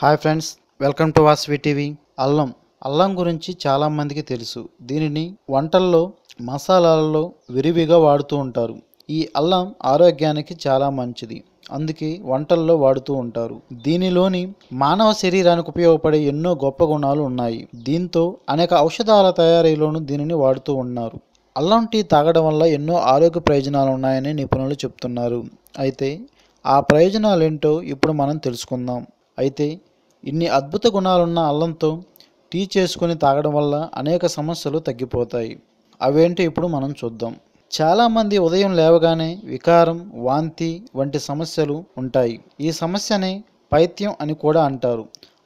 hi friends welcome to Vasavi TV అల్లం అల్లం గురించి చాలామందికి తెలుసు దీనిని వంటల్లో మసాలాలలో విరివిగా వాడుతూ ఉంటారు ఈ అల్లం ఆరోగ్యానికి చాలా మంచిది అందుకే వంటల్లో వాడుతూ ఉంటారు దీనిలోని మానవ శరీరానికి ఉపయోగపడే ఎన్నో గొప్ప గుణాలు ఉన్నాయి దీంతో అనేక ఔషధాల తయారీలోనూ దీనిని వాడుతూ ఉన్నారు అల్లం టీ తాగడం వల్ల ఎన్నో ఆరోగ్య ప్రయోజనాలు ఉన్నాయని నిపుణులు చెప్తున్నారు అయితే ఆ ప్రయోజనాలు ఏంటో ఇప్పుడు మనం తెలుసుకుందాం అయితే ఇన్ని అద్భుత గుణాలున్న అల్లంతో టీ చేసుకొని తాగడం వల్ల అనేక సమస్యలు తగ్గిపోతాయి అవేంటో ఇప్పుడు మనం చూద్దాం చాలామంది ఉదయం లేవగానే వికారం వాంతి వంటి సమస్యలు ఉంటాయి ఈ సమస్యనే పైత్యం అని కూడా అంటారు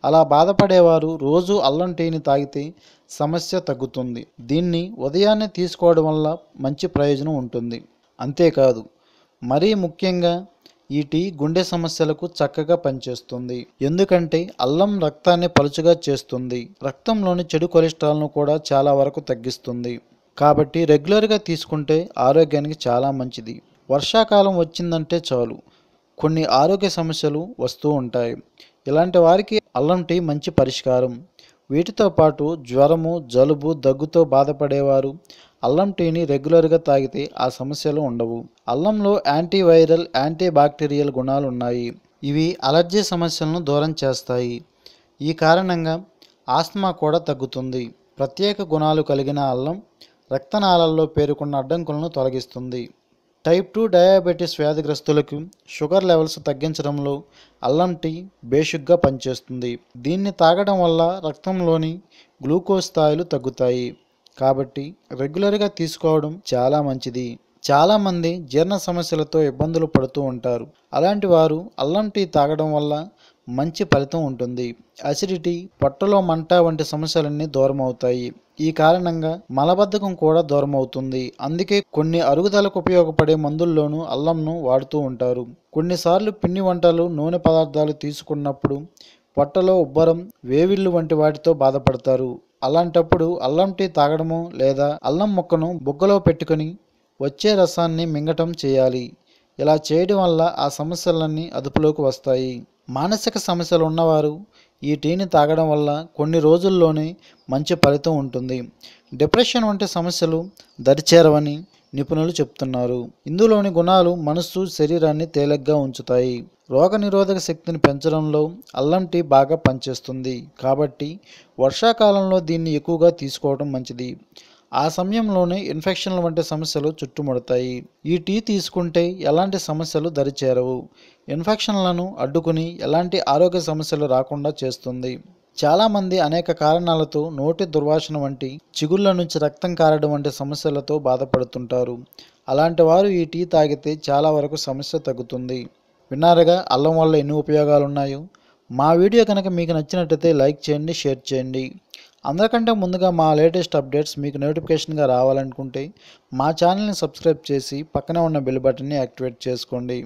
అలా బాధపడేవారు రోజు అల్లం టీని తాగితే సమస్య తగ్గుతుంది దీన్ని ఉదయాన్నే తీసుకోవడం వల్ల మంచి ప్రయోజనం ఉంటుంది అంతేకాదు మరీ ముఖ్యంగా ఈ టీ గుండె సమస్యలకు చక్కగా పనిచేస్తుంది ఎందుకంటే అల్లం రక్తాన్ని పలుచగా చేస్తుంది రక్తంలోని చెడు కొలెస్ట్రాల్ను కూడా చాలా వరకు తగ్గిస్తుంది కాబట్టి రెగ్యులర్గా తీసుకుంటే ఆరోగ్యానికి చాలా మంచిది వర్షాకాలం వచ్చిందంటే చాలు కొన్ని ఆరోగ్య సమస్యలు వస్తూ ఉంటాయి ఇలాంటి వారికి అల్లం టీ మంచి పరిష్కారం వీటితో పాటు జ్వరము జలుబు దగ్గుతో బాధపడేవారు అల్లం టీని రెగ్యులర్గా తాగితే ఆ సమస్యలు ఉండవు అల్లంలో యాంటీవైరల్ యాంటీబాక్టీరియల్ గుణాలు ఉన్నాయి ఇవి అలర్జీ సమస్యలను దూరం చేస్తాయి ఈ కారణంగా ఆస్మా కూడా తగ్గుతుంది ప్రత్యేక గుణాలు కలిగిన అల్లం రక్తనాళాల్లో పేరుకున్న అడ్డంకులను తొలగిస్తుంది టైప్ టూ డయాబెటీస్ వ్యాధిగ్రస్తులకు షుగర్ లెవెల్స్ తగ్గించడంలో అల్లం టీ బేషుగ్గా పనిచేస్తుంది దీన్ని తాగడం వల్ల రక్తంలోని గ్లూకోజ్ స్థాయిలు తగ్గుతాయి కాబట్టి రెగ్యులర్గా తీసుకోవడం చాలా మంచిది చాలామంది జీర్ణ సమస్యలతో ఇబ్బందులు పడుతూ ఉంటారు అలాంటి వారు అల్లం టీ తాగడం వల్ల మంచి ఫలితం ఉంటుంది అసిడిటీ పొట్టలో మంట వంటి సమస్యలన్నీ దూరం అవుతాయి ఈ కారణంగా మలబద్ధకం కూడా దూరం అవుతుంది అందుకే కొన్ని అరుగుదలకు ఉపయోగపడే మందుల్లోనూ అల్లంను వాడుతూ ఉంటారు కొన్నిసార్లు పిండి వంటలు నూనె పదార్థాలు తీసుకున్నప్పుడు పొట్టలో ఉబ్బరం వేవిళ్ళు వంటి వాటితో బాధపడతారు అలాంటప్పుడు అల్లం టీ తాగడము లేదా అల్లం ముక్కను బుగ్గలో పెట్టుకొని వచ్చే రసాన్ని మింగటం చేయాలి ఇలా చేయడం వల్ల ఆ సమస్యలన్నీ అదుపులోకి వస్తాయి మానసిక సమస్యలు ఉన్నవారు ఈ టీని తాగడం వల్ల కొన్ని రోజుల్లోనే మంచి ఫలితం ఉంటుంది డిప్రెషన్ వంటి సమస్యలు దరిచేరవని నిపుణులు చెప్తున్నారు ఇందులోని గుణాలు మనస్సు శరీరాన్ని తేలిగ్గా ఉంచుతాయి రోగనిరోధక శక్తిని పెంచడంలో అల్లం టీ బాగా పనిచేస్తుంది కాబట్టి వర్షాకాలంలో దీన్ని ఎక్కువగా తీసుకోవడం మంచిది ఆ సమయంలోనే ఇన్ఫెక్షన్ల వంటి సమస్యలు చుట్టుముడతాయి ఈ టీ తీసుకుంటే ఎలాంటి సమస్యలు దరిచేరవు ఇన్ఫెక్షన్లను అడ్డుకుని ఎలాంటి ఆరోగ్య సమస్యలు రాకుండా చేస్తుంది చాలామంది అనేక కారణాలతో నోటి దుర్వాసన వంటి చిగుళ్ళ నుంచి రక్తం కారడం వంటి సమస్యలతో బాధపడుతుంటారు అలాంటి వారు ఈ టీ తాగితే చాలా వరకు సమస్య తగ్గుతుంది విన్నారుగా అల్లం వల్ల ఎన్ని ఉపయోగాలు ఉన్నాయో మా వీడియో కనుక మీకు నచ్చినట్టయితే లైక్ చేయండి షేర్ చేయండి అందరికంటే ముందుగా మా లేటెస్ట్ అప్డేట్స్ మీకు నోటిఫికేషన్గా రావాలనుకుంటే మా ఛానల్ని సబ్స్క్రైబ్ చేసి పక్కనే ఉన్న బెల్ బటన్ని యాక్టివేట్ చేసుకోండి